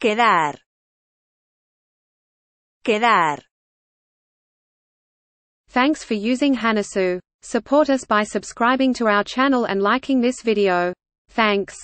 quedar, quedar. Thanks for using Hanasu. Support us by subscribing to our channel and liking this video. Thanks.